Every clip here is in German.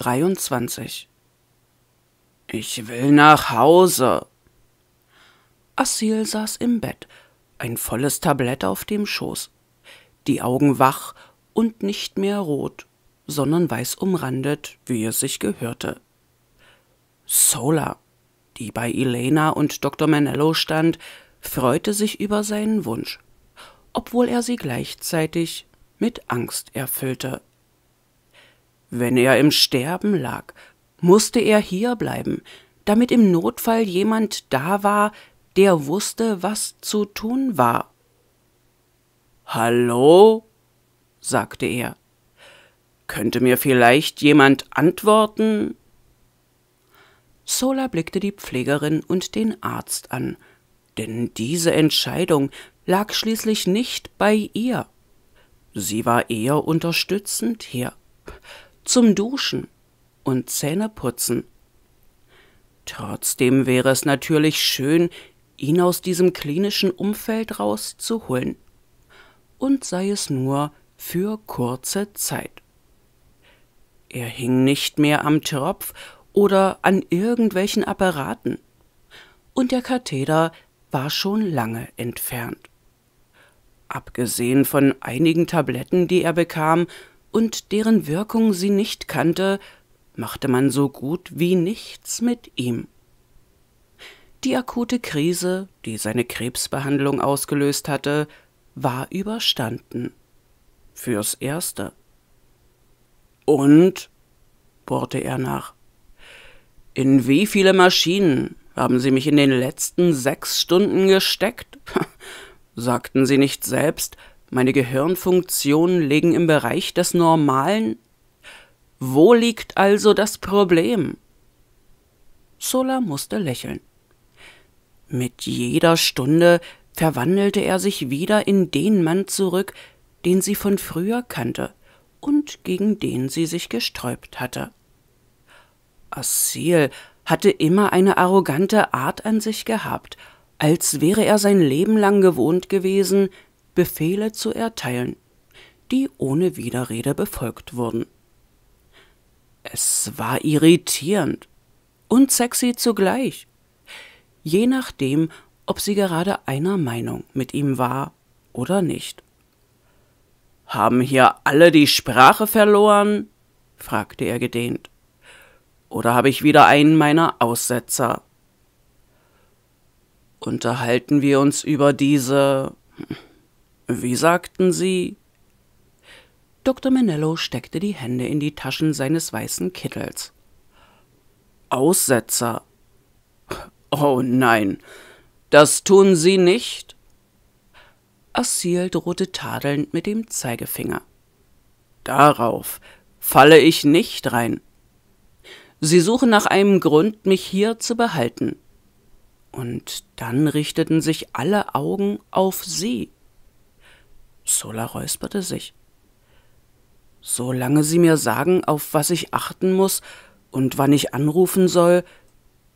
23. Ich will nach Hause. Asil saß im Bett, ein volles Tablett auf dem Schoß, die Augen wach und nicht mehr rot, sondern weiß umrandet, wie es sich gehörte. Sola, die bei Elena und Dr. Manello stand, freute sich über seinen Wunsch, obwohl er sie gleichzeitig mit Angst erfüllte. Wenn er im Sterben lag, musste er hierbleiben, damit im Notfall jemand da war, der wusste, was zu tun war. Hallo? sagte er. Könnte mir vielleicht jemand antworten? Sola blickte die Pflegerin und den Arzt an, denn diese Entscheidung lag schließlich nicht bei ihr. Sie war eher unterstützend hier zum Duschen und Zähneputzen. Trotzdem wäre es natürlich schön, ihn aus diesem klinischen Umfeld rauszuholen. Und sei es nur für kurze Zeit. Er hing nicht mehr am Tropf oder an irgendwelchen Apparaten. Und der Katheder war schon lange entfernt. Abgesehen von einigen Tabletten, die er bekam, und deren Wirkung sie nicht kannte, machte man so gut wie nichts mit ihm. Die akute Krise, die seine Krebsbehandlung ausgelöst hatte, war überstanden. Fürs Erste. Und? bohrte er nach. In wie viele Maschinen haben Sie mich in den letzten sechs Stunden gesteckt? Sagten Sie nicht selbst, meine Gehirnfunktionen liegen im Bereich des Normalen? Wo liegt also das Problem? Sola musste lächeln. Mit jeder Stunde verwandelte er sich wieder in den Mann zurück, den sie von früher kannte und gegen den sie sich gesträubt hatte. Asil hatte immer eine arrogante Art an sich gehabt, als wäre er sein Leben lang gewohnt gewesen, Befehle zu erteilen, die ohne Widerrede befolgt wurden. Es war irritierend und sexy zugleich, je nachdem, ob sie gerade einer Meinung mit ihm war oder nicht. Haben hier alle die Sprache verloren? fragte er gedehnt. Oder habe ich wieder einen meiner Aussetzer? Unterhalten wir uns über diese hm, wie sagten Sie? Dr. Manello steckte die Hände in die Taschen seines weißen Kittels. Aussetzer. Oh nein, das tun Sie nicht? Assil drohte tadelnd mit dem Zeigefinger. Darauf falle ich nicht rein. Sie suchen nach einem Grund, mich hier zu behalten. Und dann richteten sich alle Augen auf sie. Sola räusperte sich. Solange Sie mir sagen, auf was ich achten muss und wann ich anrufen soll,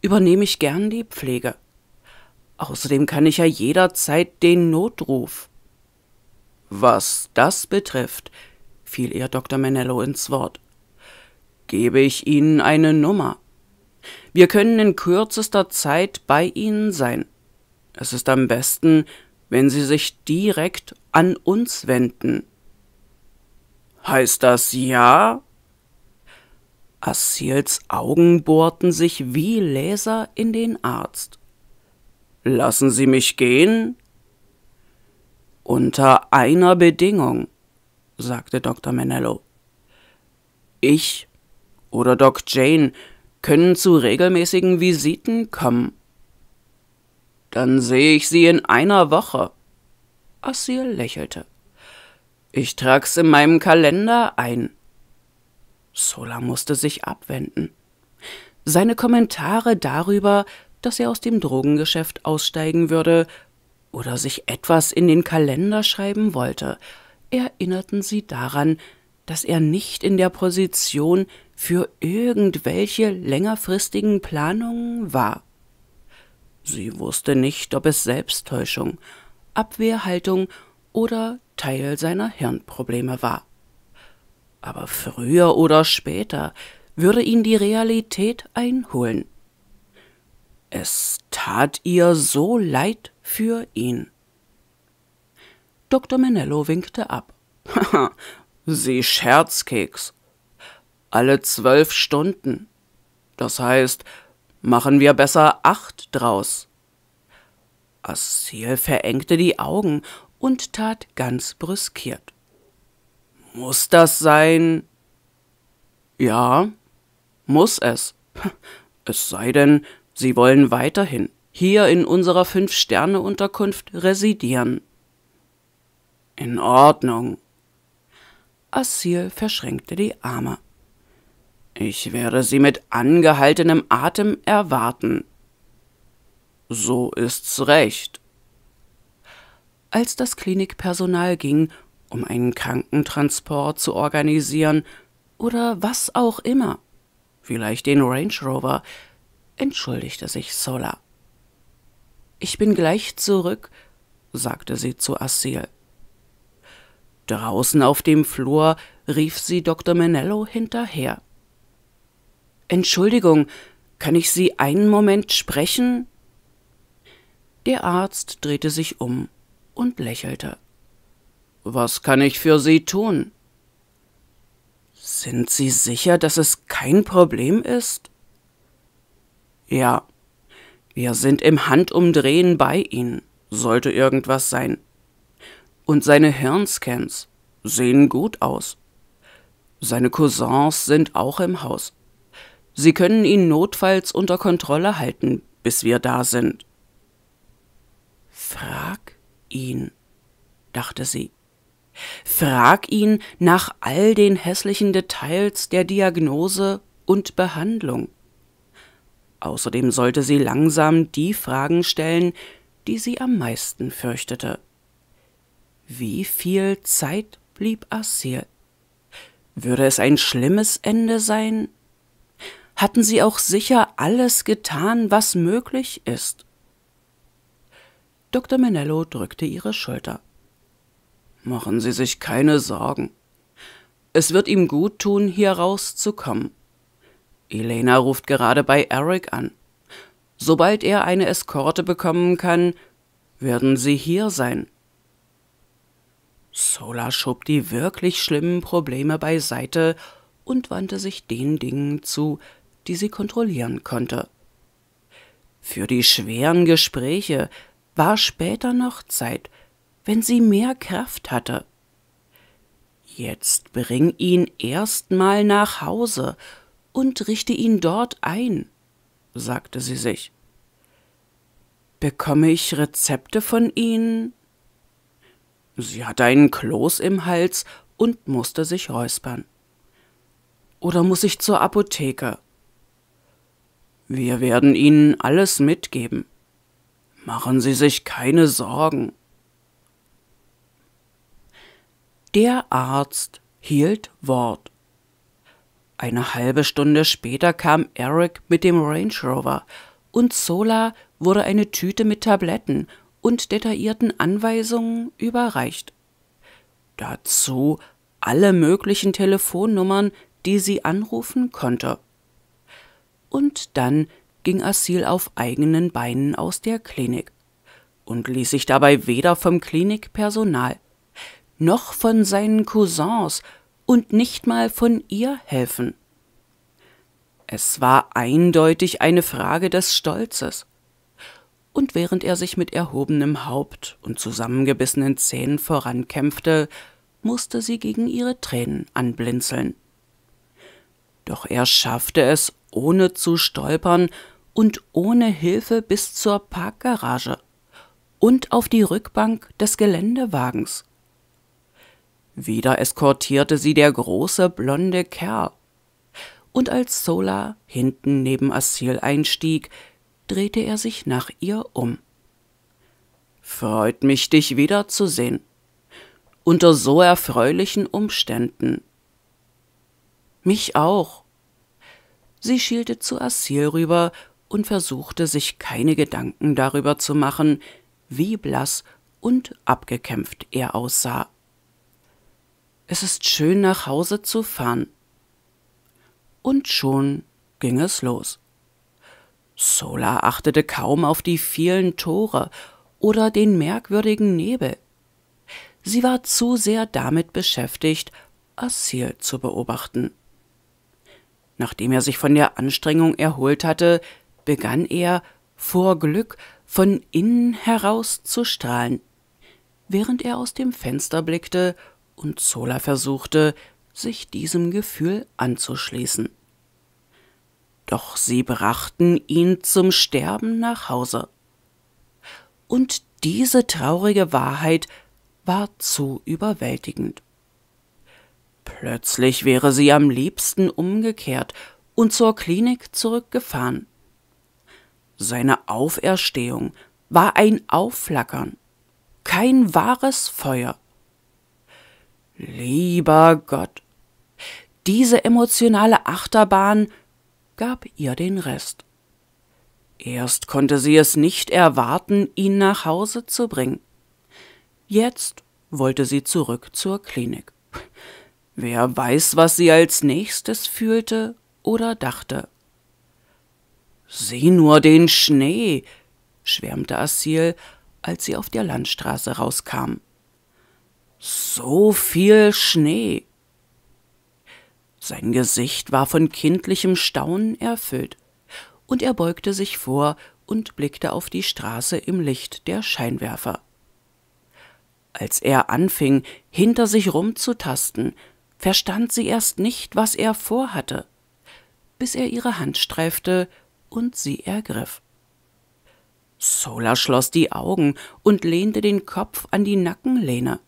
übernehme ich gern die Pflege. Außerdem kann ich ja jederzeit den Notruf. Was das betrifft, fiel ihr Dr. Manello ins Wort, gebe ich Ihnen eine Nummer. Wir können in kürzester Zeit bei Ihnen sein. Es ist am besten, wenn Sie sich direkt an uns wenden. Heißt das ja? Assils Augen bohrten sich wie Laser in den Arzt. Lassen Sie mich gehen? Unter einer Bedingung, sagte Dr. Manello. Ich oder Doc Jane können zu regelmäßigen Visiten kommen. Dann sehe ich Sie in einer Woche. Asil lächelte. Ich trag's in meinem Kalender ein. Sola musste sich abwenden. Seine Kommentare darüber, dass er aus dem Drogengeschäft aussteigen würde oder sich etwas in den Kalender schreiben wollte, erinnerten sie daran, dass er nicht in der Position für irgendwelche längerfristigen Planungen war. Sie wusste nicht, ob es Selbsttäuschung Abwehrhaltung oder Teil seiner Hirnprobleme war. Aber früher oder später würde ihn die Realität einholen. Es tat ihr so leid für ihn. Dr. Menello winkte ab. Sie Scherzkeks. Alle zwölf Stunden. Das heißt, machen wir besser acht draus. Assiel verengte die Augen und tat ganz brüskiert. Muss das sein? Ja, muss es. Es sei denn, Sie wollen weiterhin hier in unserer Fünf-Sterne-Unterkunft residieren. In Ordnung. Asil verschränkte die Arme. Ich werde Sie mit angehaltenem Atem erwarten. So ist's recht. Als das Klinikpersonal ging, um einen Krankentransport zu organisieren oder was auch immer, vielleicht den Range Rover, entschuldigte sich Sola. Ich bin gleich zurück, sagte sie zu Asil. Draußen auf dem Flur rief sie Dr. Menello hinterher. Entschuldigung, kann ich Sie einen Moment sprechen? Der Arzt drehte sich um und lächelte. Was kann ich für Sie tun? Sind Sie sicher, dass es kein Problem ist? Ja, wir sind im Handumdrehen bei Ihnen, sollte irgendwas sein. Und seine Hirnscans sehen gut aus. Seine Cousins sind auch im Haus. Sie können ihn notfalls unter Kontrolle halten, bis wir da sind. Frag ihn, dachte sie. Frag ihn nach all den hässlichen Details der Diagnose und Behandlung. Außerdem sollte sie langsam die Fragen stellen, die sie am meisten fürchtete. Wie viel Zeit blieb Asir? Würde es ein schlimmes Ende sein? Hatten sie auch sicher alles getan, was möglich ist? Dr. Manello drückte ihre Schulter. Machen Sie sich keine Sorgen. Es wird ihm gut tun, hier rauszukommen. Elena ruft gerade bei Eric an. Sobald er eine Eskorte bekommen kann, werden Sie hier sein. Sola schob die wirklich schlimmen Probleme beiseite und wandte sich den Dingen zu, die sie kontrollieren konnte. Für die schweren Gespräche war später noch Zeit, wenn sie mehr Kraft hatte. Jetzt bring ihn erstmal nach Hause und richte ihn dort ein, sagte sie sich. Bekomme ich Rezepte von Ihnen? Sie hatte einen Kloß im Hals und musste sich räuspern. Oder muss ich zur Apotheke? Wir werden Ihnen alles mitgeben. Machen Sie sich keine Sorgen. Der Arzt hielt Wort. Eine halbe Stunde später kam Eric mit dem Range Rover und Zola wurde eine Tüte mit Tabletten und detaillierten Anweisungen überreicht. Dazu alle möglichen Telefonnummern, die sie anrufen konnte. Und dann ging Asil auf eigenen Beinen aus der Klinik und ließ sich dabei weder vom Klinikpersonal noch von seinen Cousins und nicht mal von ihr helfen. Es war eindeutig eine Frage des Stolzes. Und während er sich mit erhobenem Haupt und zusammengebissenen Zähnen vorankämpfte, musste sie gegen ihre Tränen anblinzeln. Doch er schaffte es, ohne zu stolpern und ohne Hilfe bis zur Parkgarage und auf die Rückbank des Geländewagens. Wieder eskortierte sie der große blonde Kerl. Und als Sola hinten neben Asil einstieg, drehte er sich nach ihr um. Freut mich, dich wiederzusehen. Unter so erfreulichen Umständen. Mich auch. Sie schielte zu Asil rüber und versuchte sich keine Gedanken darüber zu machen, wie blass und abgekämpft er aussah. Es ist schön nach Hause zu fahren. Und schon ging es los. Sola achtete kaum auf die vielen Tore oder den merkwürdigen Nebel. Sie war zu sehr damit beschäftigt, Asil zu beobachten. Nachdem er sich von der Anstrengung erholt hatte, begann er, vor Glück, von innen heraus zu strahlen, während er aus dem Fenster blickte und Zola versuchte, sich diesem Gefühl anzuschließen. Doch sie brachten ihn zum Sterben nach Hause. Und diese traurige Wahrheit war zu überwältigend. Plötzlich wäre sie am liebsten umgekehrt und zur Klinik zurückgefahren. Seine Auferstehung war ein Aufflackern, kein wahres Feuer. Lieber Gott, diese emotionale Achterbahn gab ihr den Rest. Erst konnte sie es nicht erwarten, ihn nach Hause zu bringen. Jetzt wollte sie zurück zur Klinik. Wer weiß, was sie als nächstes fühlte oder dachte. Sieh nur den Schnee, schwärmte Asil, als sie auf der Landstraße rauskam. So viel Schnee. Sein Gesicht war von kindlichem Staunen erfüllt, und er beugte sich vor und blickte auf die Straße im Licht der Scheinwerfer. Als er anfing, hinter sich rumzutasten, verstand sie erst nicht, was er vorhatte, bis er ihre Hand streifte und sie ergriff. Sola schloss die Augen und lehnte den Kopf an die Nackenlehne.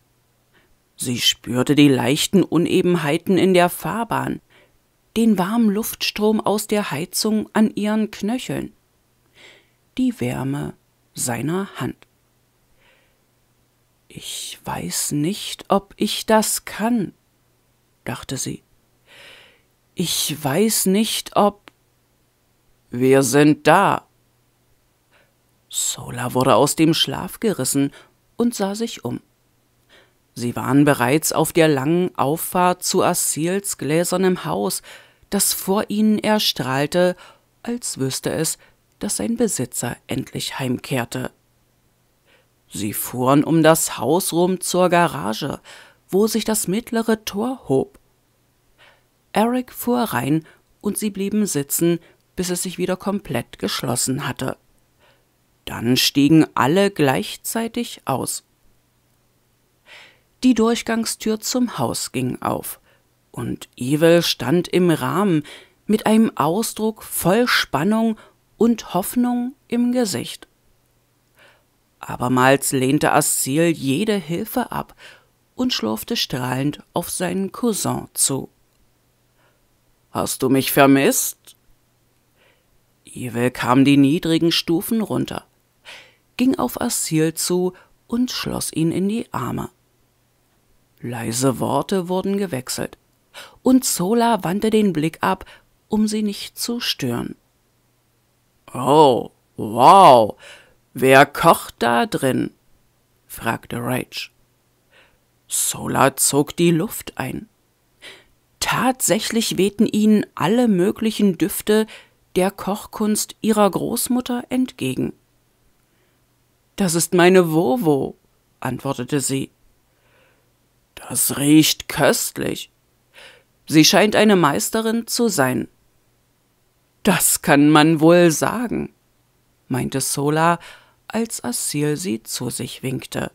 Sie spürte die leichten Unebenheiten in der Fahrbahn, den warmen Luftstrom aus der Heizung an ihren Knöcheln, die Wärme seiner Hand. Ich weiß nicht, ob ich das kann, dachte sie. Ich weiß nicht, ob wir sind da. Sola wurde aus dem Schlaf gerissen und sah sich um. Sie waren bereits auf der langen Auffahrt zu Asils gläsernem Haus, das vor ihnen erstrahlte, als wüsste es, dass sein Besitzer endlich heimkehrte. Sie fuhren um das Haus rum zur Garage, wo sich das mittlere Tor hob. Eric fuhr rein und sie blieben sitzen, bis es sich wieder komplett geschlossen hatte. Dann stiegen alle gleichzeitig aus. Die Durchgangstür zum Haus ging auf, und Evil stand im Rahmen mit einem Ausdruck voll Spannung und Hoffnung im Gesicht. Abermals lehnte Asil jede Hilfe ab und schlurfte strahlend auf seinen Cousin zu. Hast du mich vermisst? Evel kam die niedrigen Stufen runter, ging auf Asil zu und schloss ihn in die Arme. Leise Worte wurden gewechselt, und Zola wandte den Blick ab, um sie nicht zu stören. Oh, wow, wer kocht da drin? fragte Rage. Sola zog die Luft ein. Tatsächlich wehten ihnen alle möglichen Düfte der Kochkunst ihrer Großmutter entgegen. Das ist meine Wowo, antwortete sie. Das riecht köstlich. Sie scheint eine Meisterin zu sein. Das kann man wohl sagen, meinte Sola, als Asil sie zu sich winkte.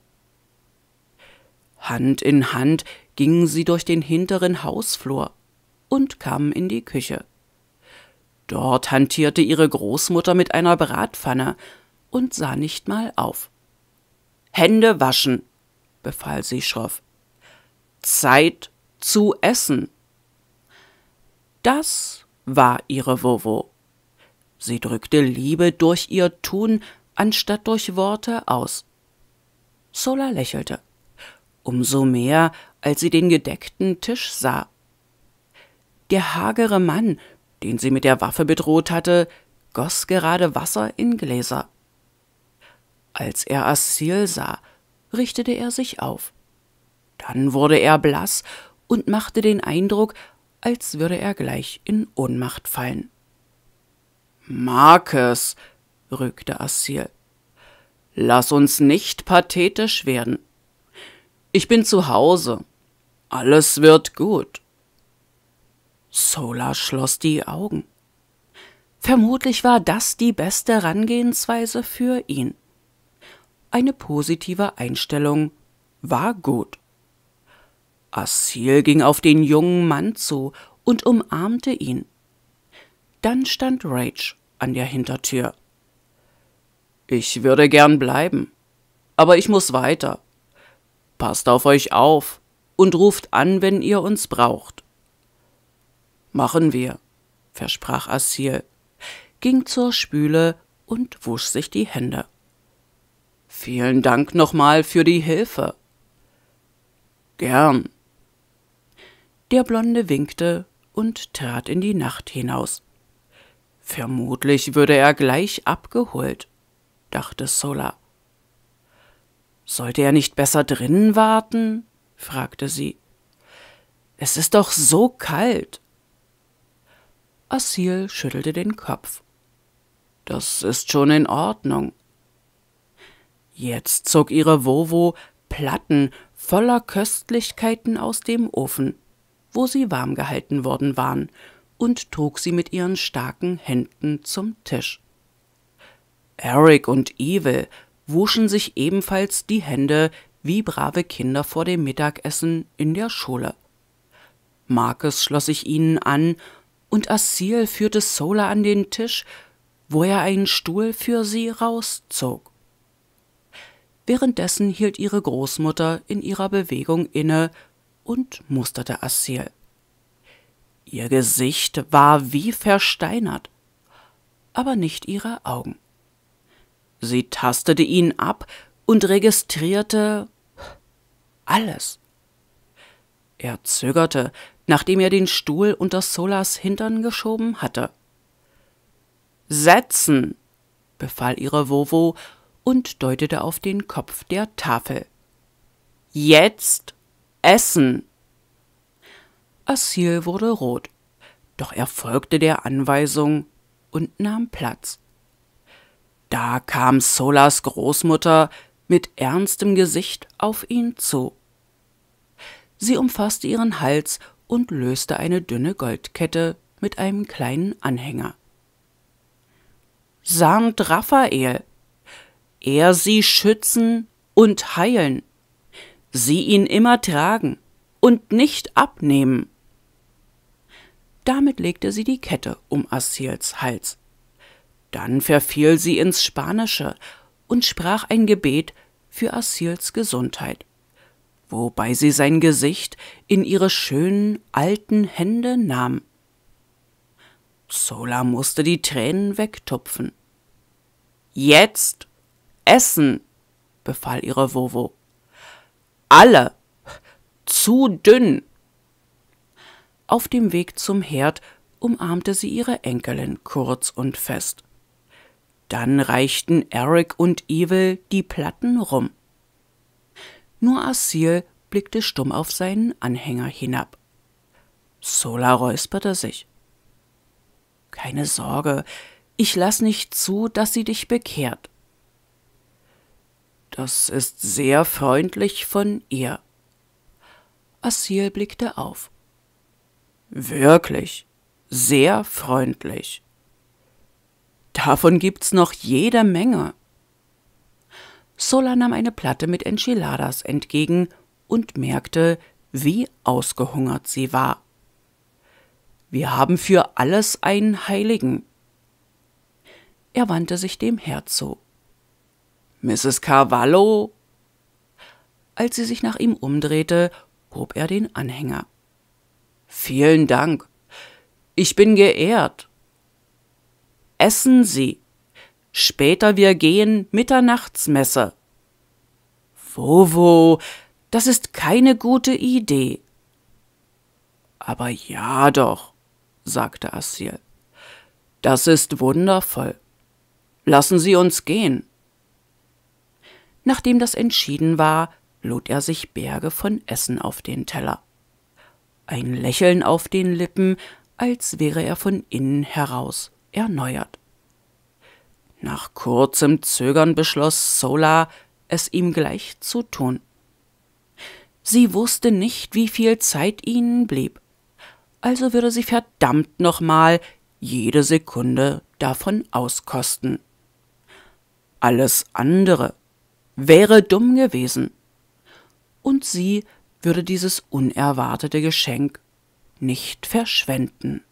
Hand in Hand gingen sie durch den hinteren Hausflur und kamen in die Küche. Dort hantierte ihre Großmutter mit einer Bratpfanne und sah nicht mal auf. Hände waschen, befahl sie schroff. Zeit zu essen. Das war ihre Wowo. Sie drückte Liebe durch ihr Tun, anstatt durch Worte aus. Sola lächelte. Umso mehr, als sie den gedeckten Tisch sah. Der hagere Mann den sie mit der Waffe bedroht hatte, goss gerade Wasser in Gläser. Als er Asil sah, richtete er sich auf. Dann wurde er blass und machte den Eindruck, als würde er gleich in Ohnmacht fallen. Marcus, rügte Asil, lass uns nicht pathetisch werden. Ich bin zu Hause. Alles wird gut. Sola schloss die Augen. Vermutlich war das die beste Herangehensweise für ihn. Eine positive Einstellung war gut. Asil ging auf den jungen Mann zu und umarmte ihn. Dann stand Rage an der Hintertür. Ich würde gern bleiben, aber ich muss weiter. Passt auf euch auf und ruft an, wenn ihr uns braucht. Machen wir, versprach Assil, ging zur Spüle und wusch sich die Hände. Vielen Dank nochmal für die Hilfe. Gern. Der Blonde winkte und trat in die Nacht hinaus. Vermutlich würde er gleich abgeholt, dachte Sola. Sollte er nicht besser drinnen warten? fragte sie. Es ist doch so kalt. Asil schüttelte den Kopf. Das ist schon in Ordnung. Jetzt zog ihre Wowo Platten voller Köstlichkeiten aus dem Ofen, wo sie warm gehalten worden waren, und trug sie mit ihren starken Händen zum Tisch. Eric und Evil wuschen sich ebenfalls die Hände wie brave Kinder vor dem Mittagessen in der Schule. Marcus schloss sich ihnen an und Asil führte Sola an den Tisch, wo er einen Stuhl für sie rauszog. Währenddessen hielt ihre Großmutter in ihrer Bewegung inne und musterte Asil. Ihr Gesicht war wie versteinert, aber nicht ihre Augen. Sie tastete ihn ab und registrierte alles. Er zögerte, nachdem er den Stuhl unter Solas Hintern geschoben hatte. Setzen, befahl ihre Wovo und deutete auf den Kopf der Tafel. Jetzt essen! Asil wurde rot, doch er folgte der Anweisung und nahm Platz. Da kam Solas Großmutter mit ernstem Gesicht auf ihn zu. Sie umfasste ihren Hals und löste eine dünne Goldkette mit einem kleinen Anhänger. Sankt Raphael, er sie schützen und heilen, sie ihn immer tragen und nicht abnehmen. Damit legte sie die Kette um Assils Hals. Dann verfiel sie ins Spanische und sprach ein Gebet für Assils Gesundheit wobei sie sein Gesicht in ihre schönen alten Hände nahm. Sola musste die Tränen wegtupfen. Jetzt essen, befahl ihre Wovo. Alle. Zu dünn. Auf dem Weg zum Herd umarmte sie ihre Enkelin kurz und fest. Dann reichten Eric und Evil die Platten rum. Nur Asil blickte stumm auf seinen Anhänger hinab. Sola räusperte sich. Keine Sorge, ich lass nicht zu, dass sie dich bekehrt. Das ist sehr freundlich von ihr. Asil blickte auf. Wirklich, sehr freundlich. Davon gibt's noch jede Menge. Sola nahm eine Platte mit Enchiladas entgegen und merkte, wie ausgehungert sie war. Wir haben für alles einen Heiligen. Er wandte sich dem Herzog. Mrs. Carvalho? Als sie sich nach ihm umdrehte, hob er den Anhänger. Vielen Dank. Ich bin geehrt. Essen Sie. Später wir gehen Mitternachtsmesse. Wo, das ist keine gute Idee. Aber ja doch, sagte Asil. Das ist wundervoll. Lassen Sie uns gehen. Nachdem das entschieden war, lud er sich Berge von Essen auf den Teller. Ein Lächeln auf den Lippen, als wäre er von innen heraus erneuert. Nach kurzem Zögern beschloss Sola, es ihm gleich zu tun. Sie wusste nicht, wie viel Zeit ihnen blieb, also würde sie verdammt nochmal jede Sekunde davon auskosten. Alles andere wäre dumm gewesen. Und sie würde dieses unerwartete Geschenk nicht verschwenden.